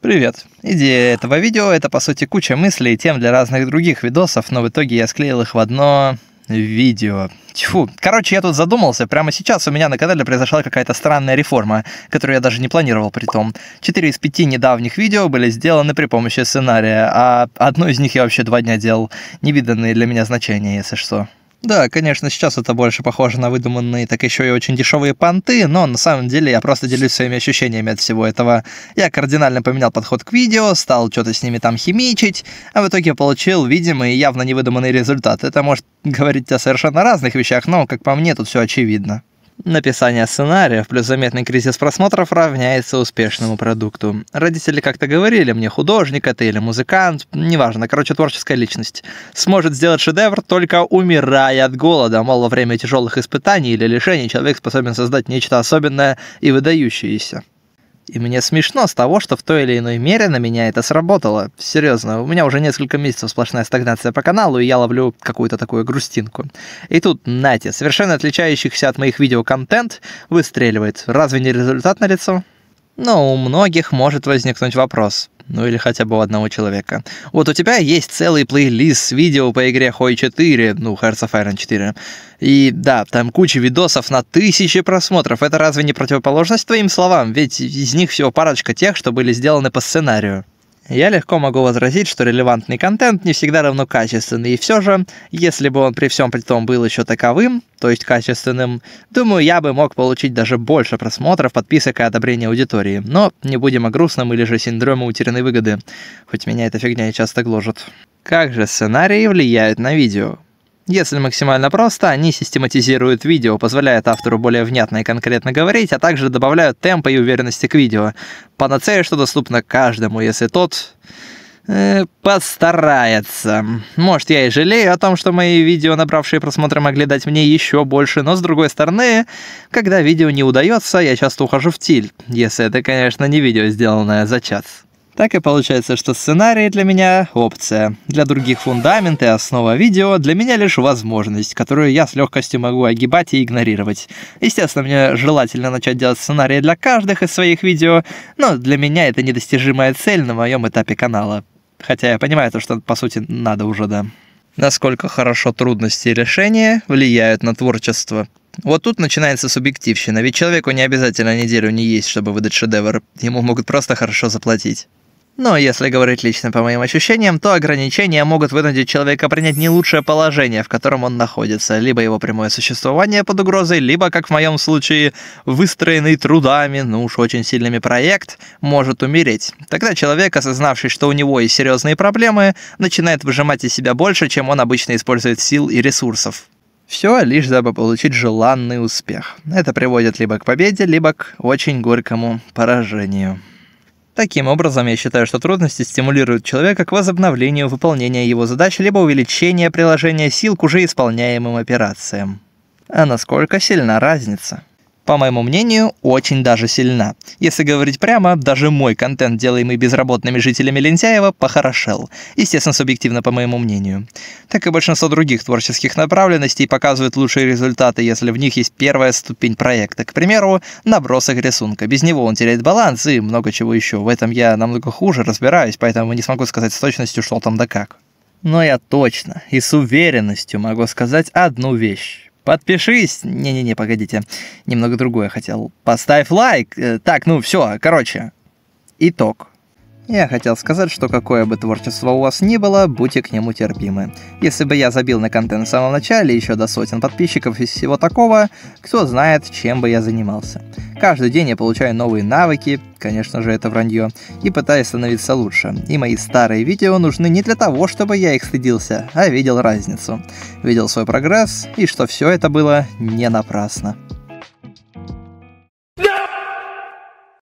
Привет! Идея этого видео – это, по сути, куча мыслей и тем для разных других видосов, но в итоге я склеил их в одно видео. Тьфу. Короче, я тут задумался. Прямо сейчас у меня на канале произошла какая-то странная реформа, которую я даже не планировал при том. Четыре из пяти недавних видео были сделаны при помощи сценария, а одно из них я вообще два дня делал. Невиданные для меня значения, если что. Да, конечно, сейчас это больше похоже на выдуманные, так еще и очень дешевые понты, но на самом деле я просто делюсь своими ощущениями от всего этого. Я кардинально поменял подход к видео, стал что-то с ними там химичить, а в итоге получил видимый и явно невыдуманный результат. Это может говорить о совершенно разных вещах, но, как по мне, тут все очевидно. Написание сценариев плюс заметный кризис просмотров равняется успешному продукту. Родители как-то говорили мне, художник это или музыкант, неважно, короче, творческая личность. Сможет сделать шедевр, только умирая от голода, мол, во время тяжелых испытаний или лишений человек способен создать нечто особенное и выдающееся. И мне смешно с того, что в той или иной мере на меня это сработало. Серьезно, у меня уже несколько месяцев сплошная стагнация по каналу, и я ловлю какую-то такую грустинку. И тут, нате, совершенно отличающихся от моих видео контент выстреливает. Разве не результат на лицо? Но ну, у многих может возникнуть вопрос ну или хотя бы у одного человека. Вот у тебя есть целый плейлист с видео по игре Хой 4, ну, Hearts of Iron 4. И да, там куча видосов на тысячи просмотров. Это разве не противоположность твоим словам? Ведь из них всего парочка тех, что были сделаны по сценарию. Я легко могу возразить, что релевантный контент не всегда равно качественный, и все же, если бы он при всем при том был еще таковым, то есть качественным, думаю, я бы мог получить даже больше просмотров, подписок и одобрения аудитории. Но не будем о грустном или же синдроме утерянной выгоды, хоть меня эта фигня и часто гложет. Как же сценарии влияют на видео? Если максимально просто, они систематизируют видео, позволяют автору более внятно и конкретно говорить, а также добавляют темпа и уверенности к видео. Панацея, что доступно каждому, если тот э, постарается. Может, я и жалею о том, что мои видео, набравшие просмотры, могли дать мне еще больше, но с другой стороны, когда видео не удается, я часто ухожу в тиль, если это, конечно, не видео, сделанное за час. Так и получается, что сценарий для меня – опция. Для других – фундамент и основа видео, для меня лишь возможность, которую я с легкостью могу огибать и игнорировать. Естественно, мне желательно начать делать сценарии для каждых из своих видео, но для меня это недостижимая цель на моем этапе канала. Хотя я понимаю то, что по сути надо уже, да. Насколько хорошо трудности и решения влияют на творчество. Вот тут начинается субъективщина, ведь человеку не обязательно неделю не есть, чтобы выдать шедевр. Ему могут просто хорошо заплатить. Но если говорить лично по моим ощущениям, то ограничения могут вынудить человека принять не лучшее положение, в котором он находится, либо его прямое существование под угрозой, либо, как в моем случае, выстроенный трудами, ну уж очень сильными проект, может умереть. Тогда человек, осознавший, что у него есть серьезные проблемы, начинает выжимать из себя больше, чем он обычно использует сил и ресурсов. Все лишь дабы получить желанный успех. Это приводит либо к победе, либо к очень горькому поражению. Таким образом, я считаю, что трудности стимулируют человека к возобновлению выполнения его задач либо увеличения приложения сил к уже исполняемым операциям. А насколько сильна разница? по моему мнению, очень даже сильна. Если говорить прямо, даже мой контент, делаемый безработными жителями Лентяева, похорошел. Естественно, субъективно, по моему мнению. Так и большинство других творческих направленностей показывают лучшие результаты, если в них есть первая ступень проекта. К примеру, набросок рисунка. Без него он теряет баланс и много чего еще. В этом я намного хуже разбираюсь, поэтому не смогу сказать с точностью, что там да как. Но я точно и с уверенностью могу сказать одну вещь подпишись. Не-не-не, погодите, немного другое хотел. Поставь лайк. Э, так, ну все, короче, итог. Я хотел сказать, что какое бы творчество у вас ни было, будьте к нему терпимы. Если бы я забил на контент в самом начале, еще до сотен подписчиков и всего такого, кто знает, чем бы я занимался. Каждый день я получаю новые навыки, конечно же, это вранье, и пытаюсь становиться лучше. И мои старые видео нужны не для того, чтобы я их стыдился, а видел разницу. Видел свой прогресс, и что все это было не напрасно.